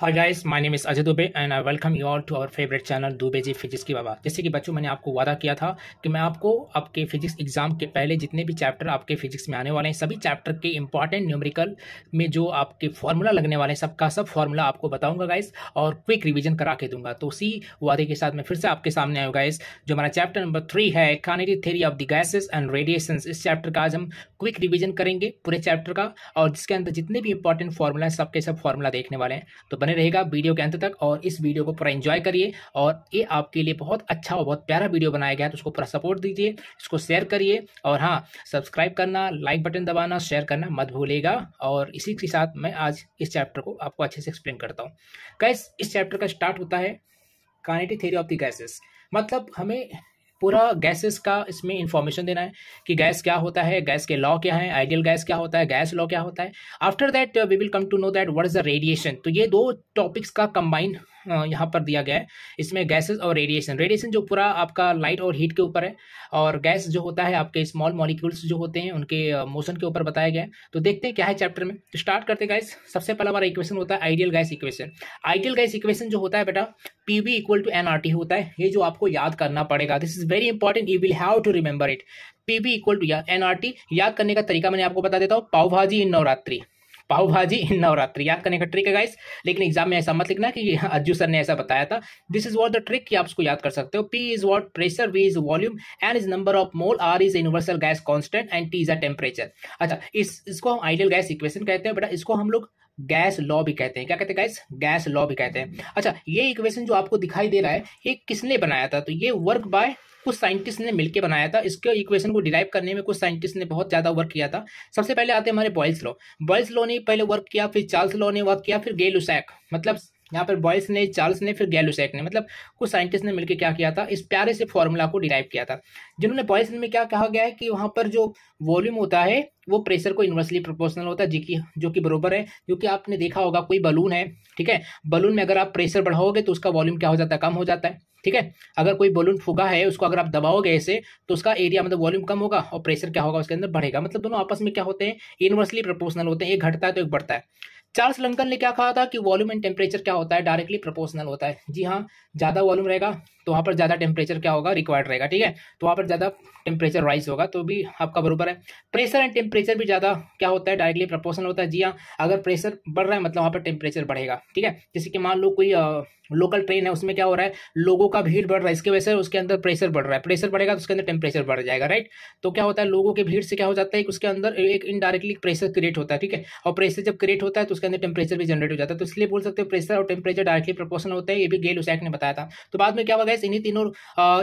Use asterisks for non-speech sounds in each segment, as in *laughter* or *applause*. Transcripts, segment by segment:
hi guys my name is Ajay Dubey and I welcome you all to our favourite channel Dubey ji physics की बाबा जैसे कि बच्चों मैंने आपको वादा किया था कि मैं आपको आपके फिजिक्स एग्जाम के पहले जितने भी चैप्टर आपके फिजिक्स में आने वाले हैं सभी चैप्टर के इंपॉर्टेंट न्यूमेरिकल में जो आपके फॉर्मूला लगने वाले हैं सबका सब, फॉर्मूला आपको बताऊंगा गाइस और क्विक रिविजन करा के दूंगा तो उसी वादे के साथ मैं फिर से आपके सामने आऊँ गाइस जो हमारा चैप्टर नंबर थ्री है kinetic theory of the gases and radiation इस चैप्टर का आज हम क्विक रिविजन करेंगे पूरे चैप्टर का और जिसके अंदर जितने भी इंपॉर्टेंट फॉर्मूला है सबके सब फॉर्मूला देखने वाले हैं तो बने रहेगा वीडियो के अंत तक और इस वीडियो को पूरा इन्जॉय करिए और ये आपके लिए बहुत अच्छा और बहुत प्यारा वीडियो बनाया गया है तो उसको पूरा सपोर्ट दीजिए इसको शेयर करिए और हाँ सब्सक्राइब करना लाइक बटन दबाना शेयर करना मत भूलेगा और इसी के साथ मैं आज इस चैप्टर को आपको अच्छे से एक्सप्लेन करता हूँ कैस इस चैप्टर का स्टार्ट होता है kinetic theory of the gases मतलब हमें पूरा गैसेस का इसमें इंफॉर्मेशन देना है कि गैस क्या होता है गैस के लॉ क्या है आइडियल गैस क्या होता है गैस लॉ क्या होता है after that we will come to know that what is the radiation तो ये दो टॉपिक्स का कंबाइन यहाँ पर दिया गया है इसमें गैसेस और रेडिएशन रेडिएशन जो पूरा आपका लाइट और हीट के ऊपर है और गैस जो होता है आपके स्मॉल मॉलिक्यूल्स जो होते हैं उनके मोशन के ऊपर बताया गया है तो देखते हैं क्या है चैप्टर में तो स्टार्ट करते हैं गैस सबसे पहला हमारा इक्वेशन होता है ideal gas equation ideal gas equation जो होता है बेटा P V equal to N R T होता है ये जो आपको याद करना पड़ेगा this is very important you will have to remember it P V equal to N R T याद करने का तरीका मैंने आपको बता देता हूँ पाव भाजी इन नवरात्रि पाव भाजी इन नवरात्रि याद करने का ट्रिक है गाइस लेकिन एग्जाम में ऐसा मत लिखना कि अज्जू सर ने ऐसा बताया था this is what the trick आप उसको याद कर सकते हो P is what pressure V is volume and is number of mole R is universal gas constant and T is a temperature अच्छा इस इसको हम आइडियल गैस इक्वेशन कहते हैं बेटा इसको हम लोग गैस लॉ भी कहते हैं क्या कहते हैं गैस गैस लॉ भी कहते हैं अच्छा ये इक्वेशन जो आपको दिखाई दे रहा है ये किसने बनाया था तो ये वर्क बाय कुछ साइंटिस्ट ने मिलकर बनाया था इसके इक्वेशन को डिराइव करने में कुछ साइंटिस्ट ने बहुत ज़्यादा वर्क किया था सबसे पहले आते हमारे बॉयल्स लॉ बॉयल्स लॉ ने पहले वर्क किया फिर चार्ल्स लॉ ने वर्क किया फिर गे लुसैक मतलब यहाँ पर बॉयस ने चार्ल्स ने फिर गैलोसैक ने मतलब कुछ साइंटिस्ट ने मिलकर क्या किया था इस प्यारे से फॉर्मूला को डिराइव किया था जिन्होंने बॉयस में क्या कहा गया है कि वहाँ पर जो वॉल्यूम होता है वो प्रेशर को इन्वर्सली प्रोपोर्शनल होता है जिकी की जो कि बरोबर है क्योंकि आपने देखा होगा कोई बलून है ठीक है बलून में अगर आप प्रेशर बढ़ाओगे तो उसका वॉल्यूम क्या हो जाता है कम हो जाता है ठीक है अगर कोई बलून फुगा है उसको अगर आप दबाओगे ऐसे तो उसका एरिया मतलब वॉल्यूम कम होगा और प्रेशर क्या होगा उसके अंदर बढ़ेगा मतलब दोनों आपस में क्या होते हैं इन्वर्सली प्रोपोर्शनल होते हैं एक घटता है तो एक बढ़ता है चार्ल्स लंकन ने क्या कहा था कि वॉल्यूम एंड टेम्परेचर क्या होता है डायरेक्टली प्रोपोर्शनल होता है जी हाँ ज़्यादा वॉल्यूम रहेगा तो वहाँ पर ज़्यादा टेम्परेचर क्या होगा रिक्वायर्ड रहेगा ठीक है तो वहाँ पर ज़्यादा टेम्परेचर राइज होगा तो भी आपका बरूबर है प्रेशर एंड टेम्परेचर भी ज़्यादा क्या होता है डायरेक्टली प्रपोर्सनल होता है जी हाँ अगर प्रेशर बढ़ रहा है मतलब वहाँ पर टेम्परेचर बढ़ेगा ठीक है जैसे कि मान लो कोई लोकल ट्रेन है उसमें क्या हो रहा है लोगों का भीड़ बढ़ रहा है इसके वजह से उसके अंदर प्रेशर बढ़ रहा है प्रेशर बढ़ेगा तो उसके अंदर टेम्परेचर बढ़ जाएगा राइट तो क्या होता है लोगों की भीड़ से क्या हो जाता है कि उसके अंदर एक इनडायरेक्टली प्रेशर क्रिएट होता है ठीक है और प्रेशर जब क्रिएट होता है तो उसके अंदर टेम्परेचर भी जनरेट हो जाता है तो इसलिए बोल सकते हो प्रेशर और टेम्परेचर डायरेक्टली प्रोपोर्शन होता है ये भी गेल उसे ने बताया था तो बाद में क्या हुआ इन्हीं तीनों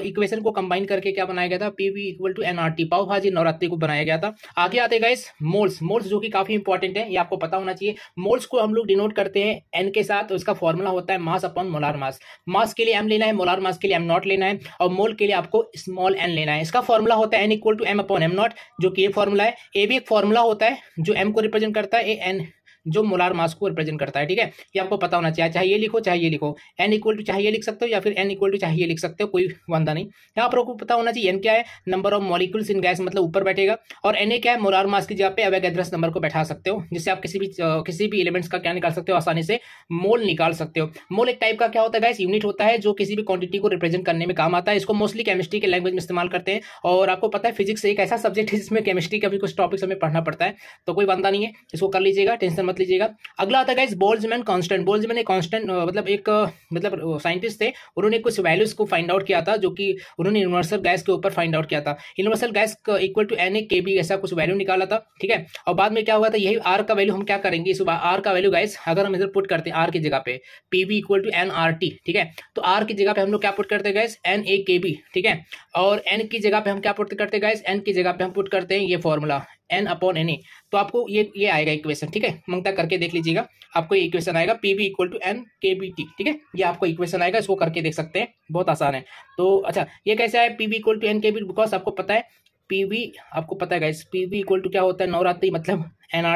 इक्वेशन को कंबाइन करके क्या बनाया गया था P V equal to N R T pav bhaji Navratri को बनाया गया था आगे आते गए मोल्स मोल्स जो कि काफी इंपॉर्टेंट है ये आपको पता होना चाहिए मोल्स को हम लोग डिनोट करते हैं एन के साथ उसका तो फॉर्मूला होता है मास अपॉन मोलार मास मास के लिए एम लेना है मोलार मास के लिए एम नॉट लेना है और मोल के लिए आपको स्मॉल एन लेना है इसका फॉर्मूला होता है N equal to M upon M naught जो कि ये फॉर्मूला है ए भी एक फॉर्मूला होता है जो एम को रिप्रेजेंट करता है ए एन जो मोलार मास को रिप्रेजेंट करता है ठीक है ये आपको पता होना चाहिए चाहे ये लिखो चाहे ये लिखो एन इक्वल टू चाहे ये लिख सकते हो या फिर एन इक्वल टू चाहे ये लिख सकते हो कोई वादा नहीं यहाँ पर आपको पता होना चाहिए एन क्या है number of molecules in gas मतलब ऊपर बैठेगा और एन क्या है मोलार मास की जगह पे एड्रेस नंबर को बैठा सकते हो जिससे आप किसी भी किसी भी एलिमेंट्स का क्या निकाल सकते हो आसानी से मोल निकाल सकते हो मोल एक टाइप का क्या होता है गैस यूनिट होता है जो किसी भी क्वांटिटी को रिप्रेजेंट करने में काम आता है इसको मोस्टली केमिस्ट्री के लैंग्वेज में इस्तेमाल करते हैं और आपको पता है फिजिक्स एक ऐसा सब्जेक्ट है जिसमें केमिस्ट्री का भी कुछ टॉपिक्स हमें पढ़ना पड़ता है तो कोई बंदा नहीं है इसको कर लीजिएगा टेंशन मत लीजिएगा अगला आता है गाइज बोल्जमैन कांस्टेंट बोल्जमैन एक कांस्टेंट मतलब एक मतलब साइंटिस्ट थे उन्होंने कुछ वैल्यूज को फाइंड आउट किया था जो कि उन्होंने यूनिवर्सल गैस के ऊपर फाइंड आउट किया था universal gas equal to N A K B ऐसा कुछ वैल्यू निकाला था ठीक है और बाद में क्या हुआ था यही आर का वैल्यू हम क्या करेंगे इस आर का वैल्यू गैस अगर हम इधर पुट करते हैं आर की जगह पे P V equal to N R T ठीक है तो आर की जगह पे हम लोग क्या पुट करते हैं guys N A K B ठीक है और एन की जगह पे हम क्या पुट करते हैं गाइस एन की जगह पे हम पुट करते हैं ये formula N upon N A तो आपको ये ये आएगा इक्वेशन ठीक है मंगता करके देख लीजिएगा आपको ये इक्वेशन आएगा P V equal to N K B T ठीक है ये आपको इक्वेशन आएगा इसको करके देख सकते हैं बहुत आसान है तो अच्छा ये कैसे आया P V equal to N K B because आपको पता है पी वी आपको पता है गाइस पीवी इक्वल टू क्या होता है नवरात्रि मतलब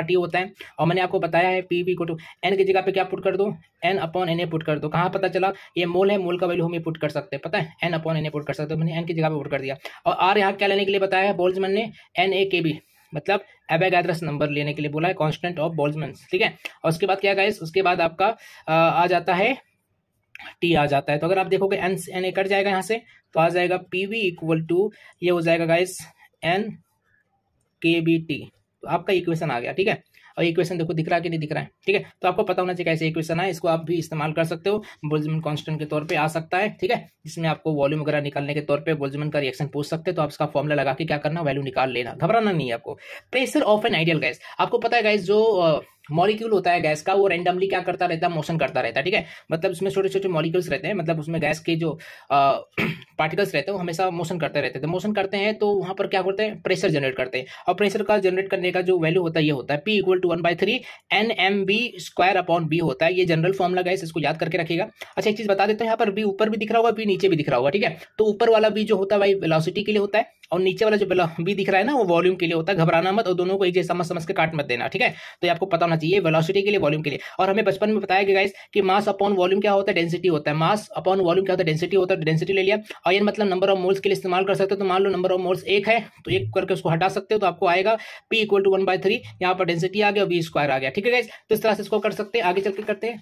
टी होता है और मैंने आपको बताया है पीवी इक्वल टू एन की जगह पे क्या पुट कर दो N upon N A put कर दो कहाँ पता चला ये मोल है मोल का वैल्यू हम ये पुट कर सकते हैं पता है N upon N A put कर सकते हो तो मैंने एन की जगह पे पुट कर दिया और आर यहाँ क्या लेने के लिए बताया है बोल्ज ने एन ए के बी मतलब एबेगैद्रस नंबर लेने के लिए बोला है कॉन्स्टेंट ऑफ बॉल्समैन ठीक है और उसके बाद क्या गाइस उसके बाद आपका आ, आ जाता है टी आ जाता है तो अगर आप देखोगे एन एन ए कट जाएगा यहाँ से तो आ जाएगा पी वी इक्वल टू ये हो जाएगा guys N K B T तो आपका इक्वेशन आ गया ठीक है और इक्वेशन देखो दिख रहा है कि नहीं दिख रहा है ठीक है तो आपको पता होना चाहिए कैसे इक्वेशन है इसको आप भी इस्तेमाल कर सकते हो बोल्जमन कांस्टेंट के तौर पे आ सकता है ठीक है जिसमें आपको वॉल्यूम वगैरह निकालने के तौर पे बोल्जमन का रिएक्शन पूछ सकते हो तो आप इसका फॉर्मुला लगा के क्या करना वैल्यू निकाल लेना घबराना नहीं है आपको pressure of an ideal gas आपको पता है गैस जो मॉलिक्यूल होता है गैस का वो रेंडमली क्या करता रहता है मोशन करता रहता है ठीक है मतलब उसमें छोटे छोटे मॉलिक्यूल्स रहते हैं मतलब उसमें गैस के जो पार्टिकल्स *clears throat* रहते हैं वो हमेशा मोशन करते रहते हैं तो मोशन करते हैं तो वहाँ पर क्या करते हैं प्रेशर जनरेट करते हैं और प्रेशर का जनरेट करने का जो वैल्यू होता है ये होता है P equal to one by three N M V square upon V होता है ये जनरल फॉर्मला गैस इसको याद करके रखेगा अच्छा एक चीज़ बता देते हैं यहाँ पर बी ऊपर भी दिख रहा होगा बी नीचे भी दिख रहा होगा ठीक है तो ऊपर वाला बी जो होता है भाई वेलोसिटी के लिए होता है और नीचे वाला जो बी दिख रहा है ना वो वॉल्यूम के लिए होता है घबराना मत और दोनों को एक जैसा समझ समझ के काट मत देना ठीक है तो आपको पता होना चाहिए वेलोसिटी के लिए वॉल्यूम के लिए और हमें बचपन में बताया गया गाइस कि मास अपॉन वॉल्यूम क्या होता है डेंसिटी होता है मास अपॉन वॉल्यूम क्या होता है डेंसिटी होता है डेंसिटी तो ले लिया और आयन मतलब नंबर ऑफ मोल्स के लिए इस्तेमाल कर सकते हो तो मान लो नंबर ऑफ मोल्स एक है तो एक करके उसको हटा सकते हो तो आपको आएगा P equal to one by three यहाँ पर डेंसिटी आ गया वी स्क्वायर आ गया ठीक है गाइस तो इस तरह से इसको कर सकते हैं आगे चल के करते हैं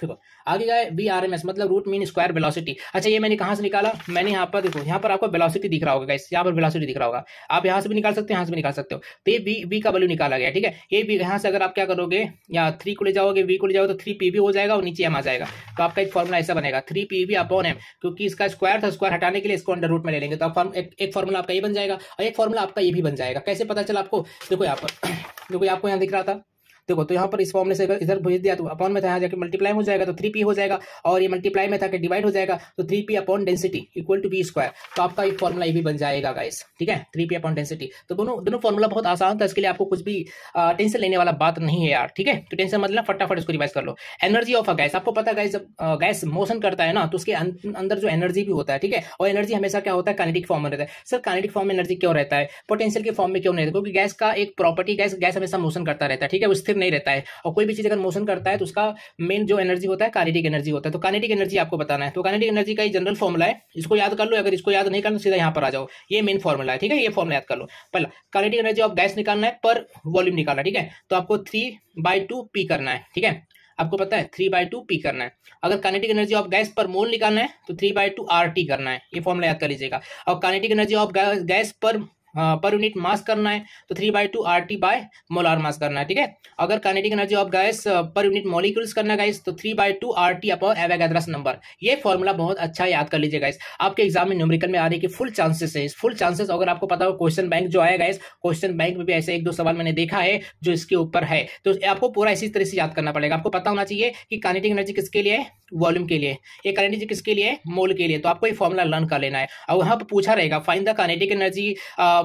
देखो आगे जाए बी आर एम एस मतलब रूट मीन स्क्वायर वेलोसिटी अच्छा ये मैंने कहाँ से निकाला मैंने यहाँ पर देखो यहाँ पर आपको वेलोसिटी दिख रहा होगा गाइस यहाँ पर वेलोसिटी दिख रहा होगा आप यहाँ से भी निकाल सकते हो यहाँ से भी निकाल सकते हो तो ये बी बी का वैल्यू निकाला गया ठीक है ये बी यहाँ से अगर आप क्या करोगे या थ्री को ले जाओगे बी को ले जाओगे तो थ्री पी हो जाएगा और नीचे एम आ जाएगा तो आपका एक फॉर्मुला ऐसा बनेगा three P V upon M क्योंकि इसका स्क्वायर था स्क्वायर हटाने के लिए इसको अंडर रूट में ले लेंगे तो आप एक फॉर्मुला आपका ये बन जाएगा और एक फॉर्मुला आपका ये भी बन जाएगा कैसे पता चला आपको देखो यहाँ पर *clears throat* देखो आपको यहाँ दिख रहा था देखो तो यहाँ पर इस फॉर्मले से इधर भेज दिया तो अपॉन में था यहाँ जाकर मल्टीप्लाई हो जाएगा तो थ्री पी हो जाएगा और ये मल्टीप्लाई में था कि डिवाइड हो जाएगा तो three P upon density equal to V square तो आपका एक फॉर्मुला ये भी बन जाएगा गाइस ठीक है थ्री पी अपॉन डेंसिटी तो दोनों दोनों फॉर्मूला बहुत आसान था इसके लिए आपको कुछ भी टेंशन लेने वाला बात नहीं है यार ठीक है तो टेंशन मतलब फटाफट इसको रिवाइज कर लो एनर्जी ऑफ अ गैस आपको पता गैस जब गैस मोशन करता है ना तो उसके अं-, अंदर जो एनर्जी भी होता है ठीक है और एनर्जी हमेशा क्या होता है कानेटिक फॉर्म में रहता है सर कानेटिक फॉर्म में एनर्जी क्यों रहता है पोटेंशियल के फॉर्म में क्यों नहीं रहता क्योंकि गैस का एक प्रॉपर्टी गैस गैस हमेशा मोशन करता रहता है ठीक है स्थिर नहीं रहता है और कोई भी चीज़ अगर मोशन करता है तो उसका मेन जो एनर्जी होता है कानेटिक एनर्जी होता है तो कानेटिक एनर्जी आपको बताना है तो कानेटिक एनर्जी का ही जनरल फॉर्मूला है इसको याद कर लो अगर इसको याद नहीं करना सीधा यहाँ पर आ जाओ ये मेन फॉर्मूला है ठीक है ये फॉर्मला याद कर लो पहला कानेटिक एनर्जी ऑफ गैस निकालना है पर वॉल्यूम निकालना ठीक है तो आपको थ्री बाई टू पी करना है ठीक है आपको पता है थ्री बाई टू पी करना है अगर कानेटिक एनर्जी ऑफ गैस पर मोल निकालना है तो three by two R T करना है ये फॉर्मला याद कर लीजिएगा और कानेटिक एनर्जी ऑफ गैस पर पर यूनिट मास करना है तो three by two R T by molar mass करना है ठीक है अगर kinetic energy of gas per unit molecules करना गाइस तो three by two R T upon Avogadro's number ये फॉर्मूला बहुत अच्छा याद कर लीजिए गाइस आपके एग्जाम में न्यूमेरिकल में आने के फुल चांसेस है फुल चांसेस अगर आपको पता हो क्वेश्चन बैंक जो आया गाइस क्वेश्चन बैंक में भी ऐसे एक दो सवाल मैंने देखा है जो इसके ऊपर है तो आपको पूरा इसी तरह से याद करना पड़ेगा आपको पता होना चाहिए कि कानेटिक एनर्जी किसके लिए वॉल्यूम के लिए ये काइनेटिक किसके लिए मोल के लिए तो आपको ये फॉर्मूला लर्न कर लेना है और वहां पर पूछा रहेगा find the kinetic energy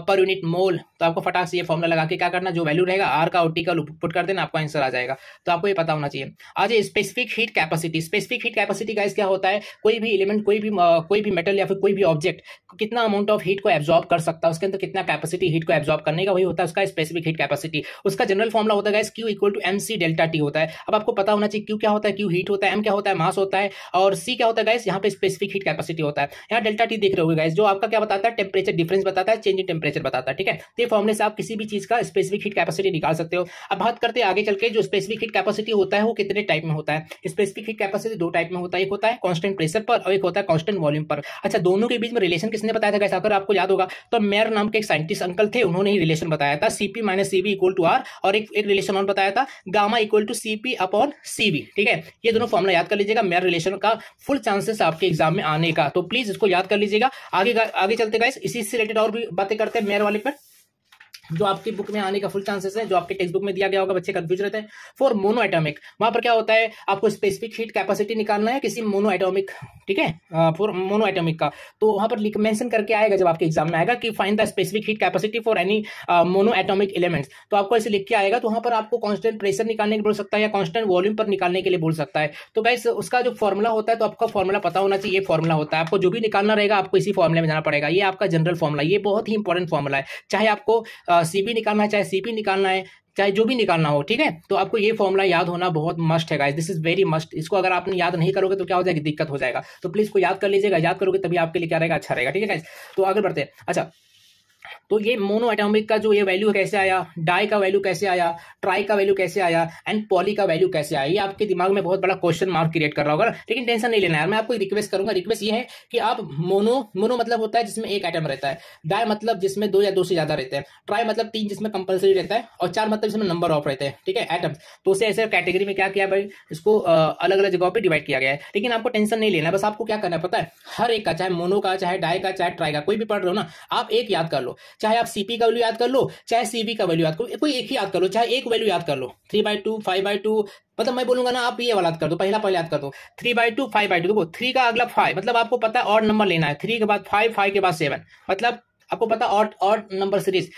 per unit mole तो आपको फटाक से ये फॉर्मला लगा के क्या करना जो वैल्यू रहेगा आर का ओटी का पुट कर देना आपका आंसर आ जाएगा तो आपको ये पता होना चाहिए आज specific heat capacity specific heat capacity का क्या होता है कोई भी एलिमेंट कोई भी कोई भी मेटल या फिर कोई भी ऑब्जेक्ट कितना अमाउंट ऑफ हीट को एब्जॉर्ब कर सकता है उसके अंदर कितना कैपेसिटी हीट को एब्जॉर्ब करने का वही होता है उसका स्पेसिफिक हीट कैपेसिटी उसका जनरल फॉर्मला होता है Q equal to M C delta T होता है अब आपको पता होना चाहिए क्यू क्या होता है क्यू हीट होता है एम क्या होता है मास होता है और सी क्या होता है गाइस यहाँ पे स्पेसिफिक हीट कैपेसिटी होता है यहाँ डेल्टा टी देख रहे हो गाइस जो आपका क्या बताता है टेम्परेचर डिफरेंस बताता है चेंज इन टेम्परेचर बताता है ठीक है तो ये फॉर्मुले से आप किसी भी चीज़ का स्पेसिफिक हीट कैपेसिटी निकाल सकते हो अब बात करते हैं आगे चल के जो स्पेसिफिक हीट कैपेसिटी होता है वो कितने टाइप में होता है स्पेसिफिक हीट कैपेसिटी दो टाइप में होता है एक होता है कॉन्स्टेंट प्रेशर पर और एक होता है कॉन्स्टेंट वॉल्यूम पर अच्छा दोनों के बीच में रिलेशन किसने बताया था कैसा अगर आपको याद होगा तो मेयर नाम के एक साइंटिस्ट अंकल थे उन्होंने ही रिलेशन बताया था CP minus CV equal to R और एक एक रिलेशन और बताया था gamma equal to CP upon CV ठीक है ये दोनों फॉर्मुला याद कर लीजिएगा मेयर रिलेशन का फुल चांसेस आपके एग्जाम में आने का तो प्लीज इसको याद कर लीजिएगा आगे आगे चलते गए इसी से रिलेटेड और भी बातें करते करते हैं मेयर वाले पर जो आपकी बुक में आने का फुल चांसेस है जो आपके टेक्स्ट बुक में दिया गया होगा बच्चे कंफ्यूज रहते हैं फॉर मोनो आइटॉमिक वहां पर क्या होता है आपको स्पेसिफिक हीट कैपेसिटी निकालना है किसी मोनो एटोमिक ठीक है फॉर मोनो एटोमिक का तो वहां पर मेंशन करके आएगा जब आपके एग्जाम में आएगा कि find the specific heat capacity for any monoatomic elements तो आपको ऐसे लिख के आएगा तो वहां पर आपको कॉन्स्टेंट प्रेशर निकालने के बोल सकता है या कॉन्स्टेंट वॉल्यूम पर निकालने के लिए बोल सकता है तो बैस उसका जो फॉर्मुला होता है तो आपका फॉर्मुला पता होना चाहिए फॉर्मुला होता है आपको जो भी निकालना रहेगा आपको इसी फॉर्मुले में जाना पड़ेगा ये आपका जनरल फॉर्मुला ये बहुत ही इंपॉर्टेंट फॉर्मुला है चाहे आपको सीपी निकालना है चाहे सीपी निकालना है चाहे जो भी निकालना हो ठीक है तो आपको ये फॉर्मूला याद होना बहुत मस्ट है guys this is very must इसको अगर आपने याद नहीं करोगे तो क्या हो जाएगी दिक्कत हो जाएगा तो प्लीज को याद कर लीजिएगा याद करोगे तभी आपके लिए क्या रहेगा अच्छा रहेगा ठीक है गाइस तो आगे बढ़ते हैं अच्छा तो ये मोनो एटॉमिक का जो ये वैल्यू कैसे आया डाई का वैल्यू कैसे आया ट्राई का वैल्यू कैसे आया एंड पॉली का वैल्यू कैसे आया ये आपके दिमाग में बहुत बड़ा क्वेश्चन मार्क क्रिएट कर रहा होगा लेकिन टेंशन नहीं लेना यार मैं आपको रिक्वेस्ट करूंगा रिक्वेस्ट ये है कि आप मोनो मोनो मतलब होता है जिसमें एक आइटम रहता है डाई मतलब जिसमें दो या दो से ज्यादा रहते हैं ट्राई मतलब तीन जिसमें कंपलसरी रहता है और चार मतलब जिसमें नंबर ऑफ रहते हैं ठीक है आइटम तो उसे ऐसे कैटेगरी में क्या किया भाई इसको अलग अलग जगहों पर डिवाइड किया गया है लेकिन आपको टेंशन नहीं लेना बस आपको क्या करना पता है हर एक का चाहे मोनो का चाहे डाई का चाहे ट्राई का कोई भी पढ़ रहे हो ना आप एक याद कर लो चाहे आप सीपी का वैल्यू याद कर लो चाहे सीवी का वैल्यू याद करो कोई एक ही याद कर लो चाहे एक वैल्यू याद कर लो three by two five by two मतलब मैं बोलूंगा ना आप ये वाला याद कर दो पहला पहले याद कर दो three by two five by two देखो थ्री का अगला फाइव मतलब आपको पता है और नंबर लेना है थ्री के बाद फाइव फाइव के बाद सेवन मतलब आपको पता और और नंबर सीरीज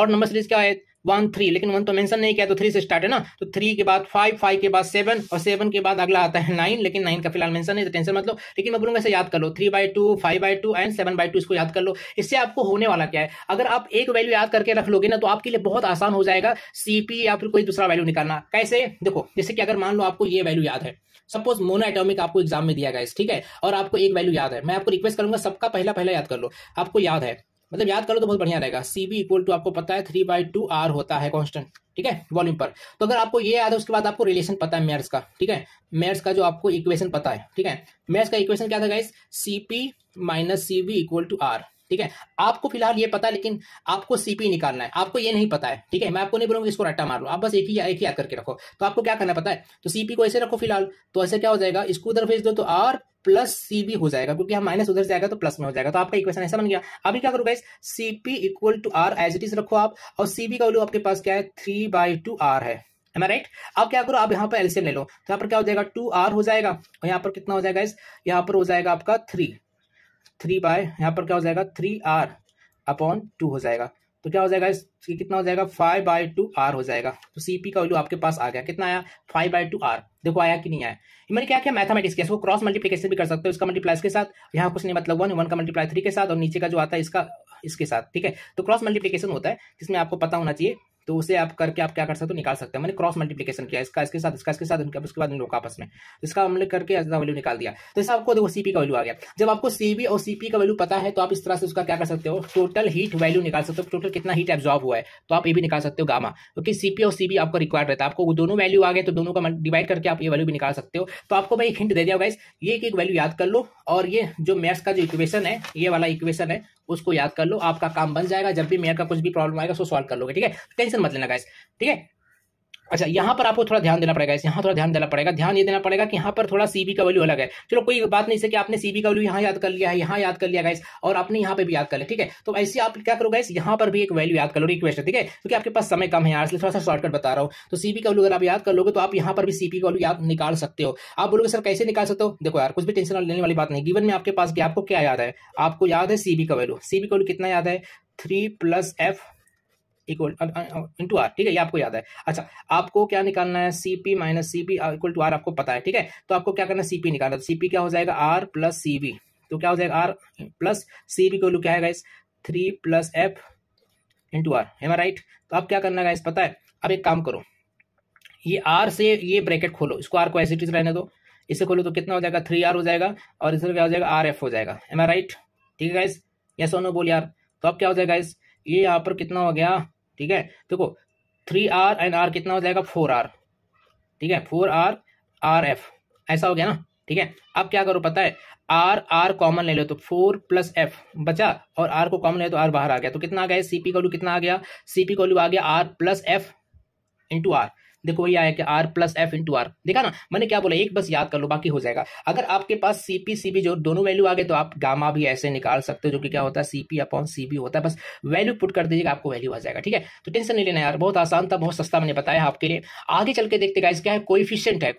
और नंबर सीरीज क्या है वन थ्री लेकिन वन तो मेंशन नहीं किया तो थ्री से स्टार्ट है ना तो थ्री के बाद फाइव फाइव के बाद सेवन और सेवन के बाद अगला आता है नाइन लेकिन नाइन का फिलहाल मेंशन नहीं तो टेंशन मतलब लेकिन मैं बोलूंगा इसे याद कर लो three by two five by two and seven by two इसको याद कर लो इससे आपको होने वाला क्या है अगर आप एक वैल्यू याद करके रख लोगे ना तो आपके लिए बहुत आसान हो जाएगा सीपी या फिर कोई दूसरा वैल्यू निकालना कैसे देखो जैसे कि अगर मान लो आपको ये वैल्यू याद है सपोज मोनो एटॉमिक आपको एग्जाम में दिया गया ठीक है और आपको एक वैल्यू याद है मैं आपको रिक्वेस्ट करूंगा सबका पहला पहला याद कर लो आपको याद है मतलब याद करो तो बहुत बढ़िया रहेगा सी बी इक्वल टू आपको पता है थ्री बाई टू आर होता है कॉन्स्टेंट ठीक है वॉल्यूम पर तो अगर आपको ये याद है उसके बाद आपको रिलेशन पता है मेयर्स का ठीक है मेयर्स का जो आपको इक्वेशन पता है ठीक है मेयर्स का इक्वेशन क्या था guys C P minus C V equal to R ठीक है आपको फिलहाल ये पता है लेकिन आपको सीपी e निकालना है आपको ये नहीं पता है ठीक है मैं आपको नहीं बोलूंगा इसको रट्टा मार लो आप बस एक ही एक ही याद करके रखो तो आपको क्या करना पता है तो सीपी e को ऐसे रखो फिलहाल तो ऐसे क्या हो जाएगा इसको उधर भेज दो तो आर प्लस सी हो जाएगा क्योंकि हम माइनस उधर जाएगा तो प्लस में हो जाएगा तो आपका इक्वेशन ऐसा बन गया अभी क्या करोगे guys C P equal to R as it is रखो आप और सी बी का वैल्यू आपके पास क्या है थ्री बाई टू आर है राइट अब क्या करो आप यहाँ पर एलसीएम ले लो तो यहाँ पर क्या हो जाएगा टू आर हो जाएगा और यहाँ पर कितना हो जाएगा इस यहाँ पर हो जाएगा आपका थ्री थ्री बाय यहाँ पर क्या हो जाएगा थ्री आर अपॉन टू हो जाएगा तो क्या हो जाएगा इसकी कितना हो जाएगा फाइव बाय टू आर हो जाएगा तो सीपी का वैल्यू आपके पास आ गया कितना आया फाइव बाय टू आर देखो आया कि नहीं आया मैंने क्या क्या मैथमेटिक्स के इसको क्रॉस मल्टीप्लीकेशन भी कर सकते हो इसका मल्टीप्लाई के साथ यहाँ कुछ नहीं मतलब वन वन का मल्टीप्लाई थ्री के साथ और नीचे का जो आता है इसका इसके साथ ठीक है तो क्रॉस मल्टीप्लीकेशन होता है जिसमें आपको पता होना चाहिए तो उसे आप करके आप क्या कर सकते हो निकाल सकते हैं मैंने क्रॉस मल्टीप्लीकेशन किया इसका इसके साथ इसका इसके साथ उनके उसके बाद लोग आपस में तो इसका हमने करके वैल्यू निकाल दिया तो इसका आपको देखो सीपी का वैल्यू आ गया जब आपको सीबी और सीपी का वैल्यू पता है तो आप इस तरह से उसका क्या कर सकते हो टोटल हीट वैल्यू निकाल सकते हो टोटल कितना हीट एब्जॉर्ब हुआ है तो आप ये भी निकाल सकते हो गामा क्योंकि सीपी और सीबी आपको रिक्वायर रहता है आपको दोनों वैल्यू आ गए तो दोनों का डिवाइड करके आप ये वैल्यू भी निकाल सकते हो तो आपको मैं एक हिंट दे दिया गाइस ये एक वैल्यू याद कर लो और ये जो मैथ्स का जो इक्वेशन है ये वाला इक्वेशन है उसको याद कर लो आपका काम बन जाएगा जब भी मेयर का कुछ भी प्रॉब्लम आएगा उसको सॉल्व कर लोगे ठीक है टेंशन मत लेना गाइस ठीक है अच्छा यहाँ पर आपको थोड़ा ध्यान देना पड़ेगा यहाँ थोड़ा ध्यान देना पड़ेगा ध्यान ये देना पड़ेगा कि यहाँ पर थोड़ा सीबी का वैल्यू अलग है चलो कोई बात नहीं कि आपने सीबी का वैल्यू यहाँ याद कर लिया है यहाँ याद कर लिया गाइस और आपने यहाँ पे भी याद कर लिया ठीक है तो ऐसे आप क्या करो गाइस यहाँ पर भी एक वैल्यू याद कर लो रिक्वेस्ट है ठीक है क्योंकि आपके पास समय कम है यार थोड़ा सा शॉर्टकट बता रहा हूँ तो सीबी का वैल्यू अगर आप याद कर लोगे तो आप यहाँ पर भी सीबी का वैल्यू याद निकाल सकते हो आप बोलोगे सर कैसे निकाल सकते हो देखो यार कुछ भी टेंशन लेने वाली बात नहीं गिवन में आपके पास आपको क्या याद है आपको याद है सीबी का वैल्यू सीबी का वैल्यू कितना याद है three plus F equal into R ठीक है ये आपको याद है अच्छा आपको क्या निकालना है C P minus C P equal to R आपको पता है ठीक है तो आपको क्या करना है सी पी निकालना सी पी तो क्या हो जाएगा आर प्लस सी बी तो क्या हो जाएगा आर प्लस सी बी को क्या है three plus F into R है राइट तो आप क्या करना है इस पता है अब एक काम करो ये आर से ये ब्रैकेट खोलो इसको आर को एस इट इज रहने दो इसे खोलो तो कितना हो जाएगा थ्री आर हो जाएगा और इधर क्या हो जाएगा आर एफ हो जाएगा एम आई राइट ठीक है गाइस यस और नो बोल यार तो अब क्या हो जाएगा गाइस ये यहाँ पर कितना हो गया ठीक है देखो थ्री आर एंड आर कितना हो जाएगा फोर आर ठीक है फोर आर आर एफ ऐसा हो गया ना ठीक है अब क्या करो पता है आर आर कॉमन ले लो तो फोर प्लस एफ बचा और आर को कॉमन ले तो आर बाहर आ गया तो कितना आ गया सीपी का वैल्यू कितना आ गया सीपी का वैल्यू आ गया R plus F into R देखो ये आया कि R plus F into R देखा ना मैंने क्या बोला एक बस याद कर लो बाकी हो जाएगा अगर आपके पास सीपी सीबी जो दोनों वैल्यू आ गए तो आप गामा भी ऐसे निकाल सकते हो जो कि क्या होता है सीपी अपॉन सीबी होता है बस वैल्यू पुट कर दीजिएगा आपको वैल्यू आ जाएगा ठीक है तो टेंशन नहीं लेना यार बहुत आसान था बहुत सस्ता मैंने बताया आपके लिए आगे चल के देखते गाइस क्या है कोई है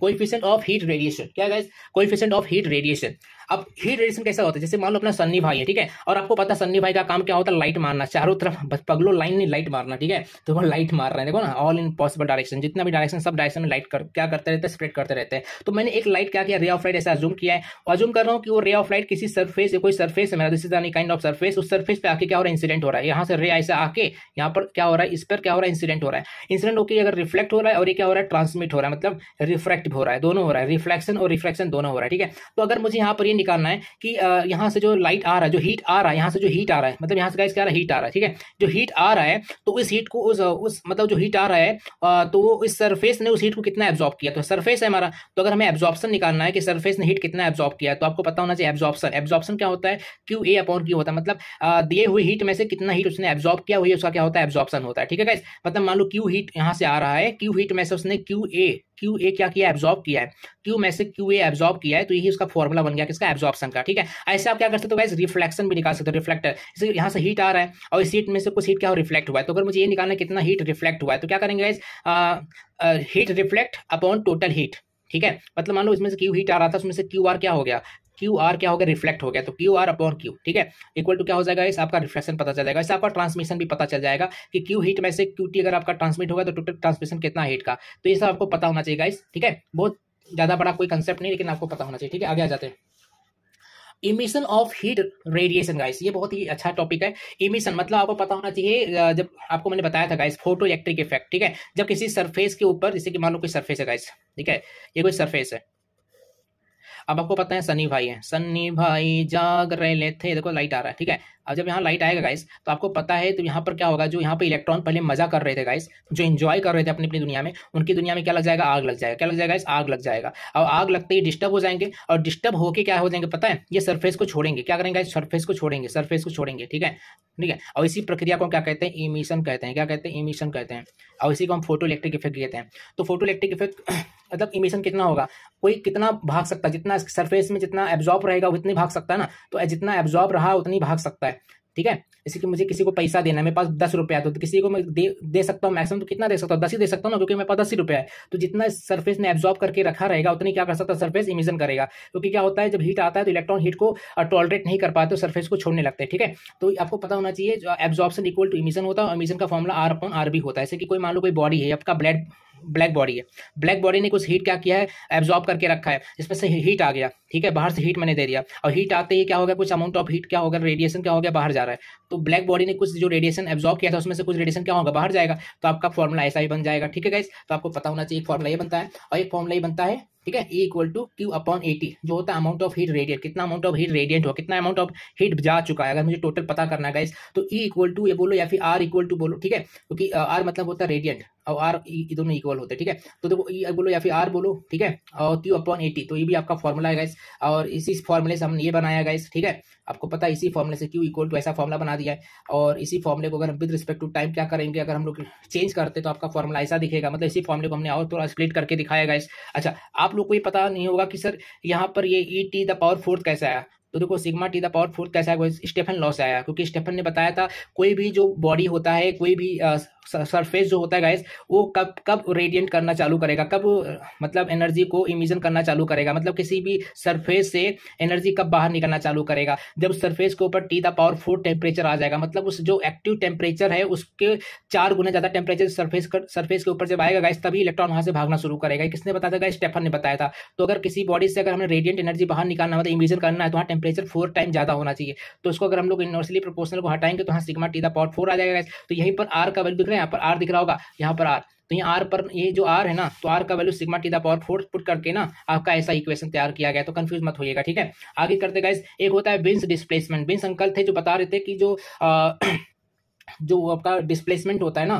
coefficient of heat radiation क्या गाइस कोई ऑफ हीट रेडिएशन अब हीट रेडिएशन कैसा होता है जैसे मान लो अपना सन्नी भाई है ठीक है और आपको पता सन्नी भाई का काम क्या होता है लाइट मारना चारों तरफ पगलो लाइन नहीं लाइट मारना ठीक है तो वो लाइट मार रहे हैं देखो ना ऑल इन पॉसिबल डायरेक्शन जितना भी डायरेक्शन सब डायरेक्शन में लाइट कर, क्या करते रहते हैं स्प्रेड करते रहते हैं तो मैंने एक लाइट क्या किया रे ऑफ लाइट ऐसा जूम किया है और जूम कर रहा हूँ कि वो रे ऑफ लाइट किसी सर्फेस या कोई सर्फेस है मेरा this is any kind of surface उस सर्फेस पे आके क्या हो रहा है इंसिडेंट हो रहा है यहाँ से रे ऐसा आके यहाँ पर क्या हो रहा है इस पर क्या हो रहा है इंसिडेंट हो रहा है इंसिडेंट होकर अगर रिफ्लेक्ट हो रहा है और ये क्या हो रहा है ट्रांसमिट हो रहा है मतलब रिफ्लेक्ट हो रहा है दोनों हो रहा है रिफ्लेक्शन और रिफ्लेक्शन दोनों हो रहा है ठीक है तो अगर मुझे यहाँ पर निकालना है कि यहाँ से जो लाइट आ रहा है जो हीट आ रहा है यहाँ से जो हीट आ रहा है मतलब यहाँ से गाइस क्या आ रहा है हीट आ रहा है ठीक है जो हीट आ रहा है तो इस हीट को उस उस मतलब जो हीट आ रहा है तो वो इस सरफेस ने उस हीट को कितना एब्जॉर्ब किया तो सरफेस है हमारा तो अगर हमें एब्जॉर्बन निकालना है कि सरफेस ने हीट कितना एब्जॉर्ब किया तो आपको पता होना चाहिए एब्जॉर्बन एब्जॉर्बन क्या होता है क्यू ए अपॉन क्यू होता है मतलब दिए हुए हीट में से कितना हीट उसने एब्जॉर्ब किया हुई उसका क्या होता है एब्जॉर्बन होता है ठीक है गाइस मतलब मान लो क्यू हीट यहाँ से आ रहा है क्यू हीट में से उसने क्यू ए क्यू ए क्या किया एब्जॉर्ब किया है क्यू में से क्यू ए एब्जॉर्ब किया है तो यही उसका फॉर्मूला बन गया किसका एब्जॉर्प्शन का ठीक है ऐसे आप क्या कर सकते हो वैसे रिफ्लेक्शन भी निकाल सकते हो रिफ्लेक्टर इसे यहाँ से हीट आ रहा है और इस हीट में से कुछ हीट क्या हो रिफ्लेक्ट हुआ है तो अगर मुझे ये निकालना कितना हीट रिफ्लेक्ट हुआ है तो क्या करेंगे heat reflect upon total heat ठीक है मतलब मान लो इसमें से क्यू हीट आ रहा था उसमें से क्यू आर क्या हो गया क्यू आर क्या हो गया रिफ्लेक्ट हो गया तो क्यू आर अपॉन क्यू ठीक है इक्वल टू क्या हो जाएगा इस आपका रिफ्लेक्शन पता चल जाएगा इससे आपका ट्रांसमिशन भी पता चल जाएगा कि क्यू हीट में से क्यू टी अगर आपका ट्रांसमिट होगा तो टोटल ट्रांसमिशन कितना हीट का तो ये सब आपको पता होना चाहिए इस ठीक है बहुत ज़्यादा बड़ा कोई कंसेप्ट नहीं लेकिन आपको पता होना चाहिए ठीक है आगे आ जाते हैं emission of heat radiation guys ये बहुत ही अच्छा टॉपिक है इमिशन मतलब आपको पता होना चाहिए जब आपको मैंने बताया था गाइस फोटो इलेक्ट्रिक इफेक्ट ठीक है जब किसी सरफेस के ऊपर जैसे कि मान लो कोई सरफेस है गाइस ठीक है ये कोई सरफेस है अब आपको पता है सनी भाई है सनी भाई जाग रहे थे देखो लाइट आ रहा है ठीक है अब जब यहाँ लाइट आएगा गाइस तो आपको पता है तो यहाँ पर क्या होगा जो यहाँ पर इलेक्ट्रॉन पहले मजा कर रहे थे गाइस जो इंजॉय कर रहे थे अपनी अपनी दुनिया में उनकी दुनिया में क्या लग जाएगा आग लग जाएगा क्या लग जाएगा इस आग लग जाएगा अब आग लगते ही डिस्टर्ब हो जाएंगे और डिस्टर्ब होकर क्या हो जाएंगे पता है ये सरफेस को छोड़ेंगे क्या करेंगे इस सरफेस को छोड़ेंगे सरफेस को छोड़ेंगे ठीक है ठीक है और इसी प्रक्रिया को क्या कहते हैं इमिशन कहते हैं क्या कहते हैं इमिशन कहते हैं और इसी को हम फोटो इलेक्ट्रिक इफेक्ट कहते हैं तो फोटो इलेक्ट्रिक इफेक्ट मतलब इमिशन कितना होगा कोई कितना भाग सकता है जितना सरफेस में जितना एब्जॉर्ब रहेगा उतनी भाग सकता है ना तो जितना एब्जॉर्ब रहा उतनी भाग सकता है ठीक है जैसे कि मुझे किसी को पैसा देना है मेरे पास दस रुपया तो, तो किसी को मैं दे दे सकता हूँ मैक्सिमम तो कितना दे सकता हूँ दस ही दे सकता हूँ ना क्योंकि मेरे पास दस ही रुपया है तो जितना सरफेस ने एब्जॉर्ब करके रखा रहेगा उतनी क्या कर सकता है सरफेस इमिजन करेगा क्योंकि तो क्या होता है जब हीट आता है तो इलेक्ट्रॉन हीट को टॉलरेट नहीं कर पाते तो सर्फेस को छोड़ने लगते हैं ठीक है तो आपको पता होना चाहिए एब्जॉर्बन इक्वल टू इमिजन होता है इमिजन का फॉर्मला आर अपॉन आर भी होता है जैसे कि कोई मान लो कोई बॉडी है आपका ब्लड ब्लैक बॉडी है ब्लैक बॉडी ने कुछ हीट क्या किया है एब्जॉर्ब करके रखा है इसमें से हीट आ गया ठीक है बाहर से हीट मैंने दे दिया और हीट आते ही क्या होगा कुछ अमाउंट ऑफ हीट क्या होगा रेडिएशन क्या हो गया बाहर जा रहा है तो ब्लैक बॉडी ने कुछ जो रेडिएशन एब्जॉर्ब किया था उसमें से कुछ रेडिएशन क्या होगा बाहर जाएगा तो आपका फॉर्मुला ऐसा ही बन जाएगा ठीक है गाइस तो आपको पता होना चाहिए एक फॉर्मूला ये बनता है और एक फॉर्मला ये बनता है ठीक है E equal to Q upon A T जो होता है अमाउंट ऑफ हीट रेडियंट कितना अमाउंट ऑफ हीट रेडियंट हो कितना अमाउंट ऑफ हीट जा चुका है अगर मुझे टोटल पता करना है गाइस तो ई इक्वल टू ये बोलो या फिर आर इक्वल टू बोलो ठीक है क्योंकि आर मतलब होता है रेडियंट और आर ये e, e दोनों इक्वल होते हैं ठीक है तो देखो ई e, बोलो या फिर आर बोलो ठीक है और क्यू अपॉन एटी तो ये भी आपका फॉर्मूला है गाइस और इसी फॉर्मूले से हमने ये बनाया गाइस ठीक है आपको पता है इसी फॉर्मूले से क्यू इक्वल टू ऐसा फॉर्मूला बना दिया है और इसी फॉर्मूले को अगर विद रिस्पेक्ट टू टाइम क्या करेंगे अगर हम लोग चेंज करते तो आपका फॉर्मूला ऐसा दिखेगा मतलब इसी फॉर्मूले को हमने और थोड़ा स्प्लिट करके दिखाया गाइस अच्छा आप लोग को ये पता नहीं होगा कि सर यहाँ पर ये E T the power fourth कैसा आया तो देखो sigma T the power fourth कैसा है स्टेफन लॉ से आया क्योंकि स्टेफन ने बताया था कोई भी जो बॉडी होता है कोई भी सरफेस जो होता है गाइस वो कब कब रेडिएंट करना चालू करेगा कब मतलब एनर्जी को इमिजन करना चालू करेगा मतलब किसी भी सरफेस से एनर्जी कब बाहर निकलना चालू करेगा जब सरफेस के ऊपर T the power four temperature आ जाएगा मतलब उस जो एक्टिव टेम्परेचर है उसके चार गुना ज़्यादा टेम्परेचर सरफेस कर सरफेस के ऊपर जब आएगा गाइस तभी इलेक्ट्रॉन वहां से भागना शुरू करेगा किसने बताया था गाइस स्टेफन ने बताया था तो अगर किसी बॉडी से अगर हमें रेडियंट एनर्जी बाहर निकालना मतलब इमिजन करना है तो वहाँ टेम्परेचर फोर टाइम ज़्यादा होना चाहिए तो उसको अगर हम लोग यूनिवर्सली प्रोपोर्शनल को हटाएंगे तो हाँ sigma T the power four आ जाएगा गाइस तो यहीं पर आर का वैल्यू दिख रहा रहे हैं यहाँ पर आर दिख रहा होगा यहाँ पर आर तो ये आर पर ये जो आर है ना तो आर का value sigma T the power four put करके ना आपका ऐसा इक्वेशन तैयार किया गया तो कंफ्यूज मत होइएगा ठीक है आगे करते गाइस एक होता है बिन्स डिस्प्लेसमेंट बिन्स अंकल थे जो बता रहे थे कि जो आ, *clears throat* जो आपका डिस्प्लेसमेंट होता है ना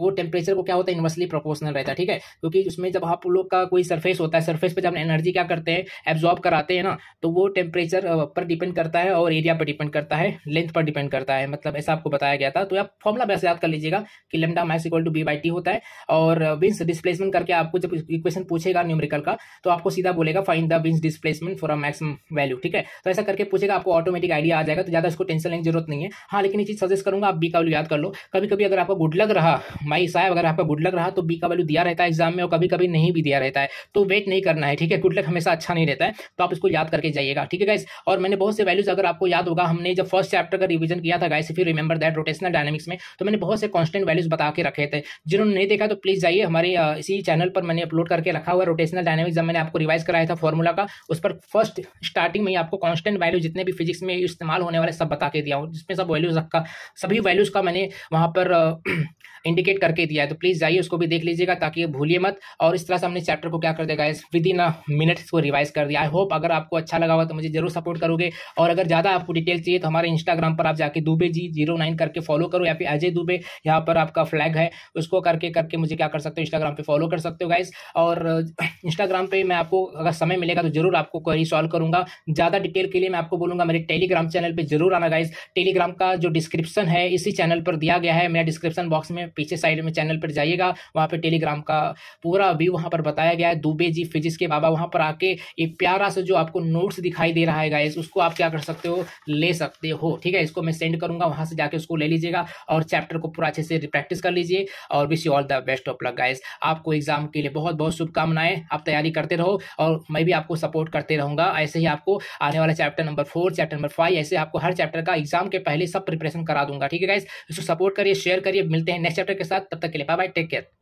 वो टेम्परेचर को क्या होता है इन्वर्सली प्रोपोर्शनल रहता है ठीक है क्योंकि उसमें जब आप लोग का कोई सरफेस होता है सरफेस पर जब एनर्जी क्या करते हैं एब्जॉर्ब कराते हैं ना तो वो टेम्परेचर पर डिपेंड करता है और एरिया पर डिपेंड करता है लेंथ पर डिपेंड करता है मतलब ऐसा आपको बताया गया था तो आप फॉर्मुला वैसे याद कर लीजिएगा कि lambda max equal to B by T होता है और विंस डिस्प्लेसमेंट करके आपको जब इक्वेशन पूछेगा न्यूमरिकल का तो आपको सीधा बोलेगा find the Wien's displacement for a maximum value ठीक है तो ऐसा करके पूछेगा आपको ऑटोमेटिक आइडिया आ जाएगा तो ज़्यादा इसको टेंशन लेने की जरूरत नहीं है हाँ लेकिन ये चीज़ सजेस्ट करूँगा आप बी का वैल्यू याद कर लो कभी कभी अगर आपको गुड लग रहा माई साहब अगर आपका गुड लग रहा तो बी का वैल्यू दिया रहता है एग्जाम में और कभी कभी नहीं भी दिया रहता है तो वेट नहीं करना है ठीक है गुड लक हमेशा अच्छा नहीं रहता है तो आप इसको याद करके जाइएगा ठीक है गाइस और मैंने बहुत से वैल्यूज अगर आपको याद होगा हमने जब फर्स्ट चैप्टर का रिविजन किया था गाइस फिर रिमेंबर दैट रोटेशनल डायनेमिक्स में तो मैंने बहुत से कॉन्स्टेंट वैल्यूज बता के रखे थे जिन्होंने नहीं देखा तो प्लीज़ जाइए हमारे इसी चैनल पर मैंने अपलोड करके रखा हुआ रोटेशनल डायनेमिक्स जब मैंने आपको रिवाइज कराया था फॉर्मूला का उस पर फर्स्ट स्टार्टिंग में ही आपको कॉन्स्टेंट वैल्यू जितने भी फिजिक्स में इस्तेमाल होने वाले सब बता के दिया हूँ जिसमें सब वैल्यूज रखा सभी वैल्यूज़ का मैंने वहां पर इंडिकेट *clears throat* करके दिया है तो प्लीज़ जाइए उसको भी देख लीजिएगा ताकि भूलिए मत और इस तरह से हमने चैप्टर को क्या कर दिया guys within a minute को रिवाइज कर दिया आई होप अगर आपको अच्छा लगा हुआ तो मुझे जरूर सपोर्ट करोगे और अगर ज़्यादा आपको डिटेल चाहिए तो हमारे इंस्टाग्राम पर आप जाके दुबे जी जीरो नाइन करके फॉलो करो या फिर अजय दुबे यहाँ पर आपका फ्लैग है उसको करके करके मुझे क्या कर सकते हो इंस्टाग्राम पर फॉलो कर सकते हो गाइस और इंस्टाग्राम *clears throat* पर मैं आपको अगर समय मिलेगा तो जरूर आपको क्वेरी सॉल्व करूँगा ज़्यादा डिटेल के लिए मैं आपको बोलूँगा मेरे टेलीग्राम चैनल पर जरूर आना गाइज टेलीग्राम का जो डिस्क्रिप्शन है इसी चैनल पर दिया गया है मेरा डिस्क्रिप्शन बॉक्स में पीछे साइड में चैनल पर जाइएगा वहाँ पर टेलीग्राम का पूरा व्यू वहाँ पर बताया गया है दुबे जी फिजिक्स के बाबा वहाँ पर आके ये प्यारा सा जो आपको नोट्स दिखाई दे रहा है गाइस उसको आप क्या कर सकते हो ले सकते हो ठीक है इसको मैं सेंड करूँगा वहाँ से जाके उसको ले लीजिएगा और चैप्टर को पूरा अच्छे से प्रैक्टिस कर लीजिए और wish you all the best of luck guys आपको एग्जाम के लिए बहुत बहुत शुभकामनाएं आप तैयारी करते रहो और मैं भी आपको सपोर्ट करते रहूँगा ऐसे ही आपको आने वाला chapter number four chapter number five ऐसे आपको हर चैप्टर का एग्जाम के पहले सब प्रिपरेशन करा दूंगा ठीक है ठीक है गाइस इसको सपोर्ट करिए शेयर करिए मिलते हैं नेक्स्ट चैप्टर के साथ तब तक के लिए बाय बाय टेक केयर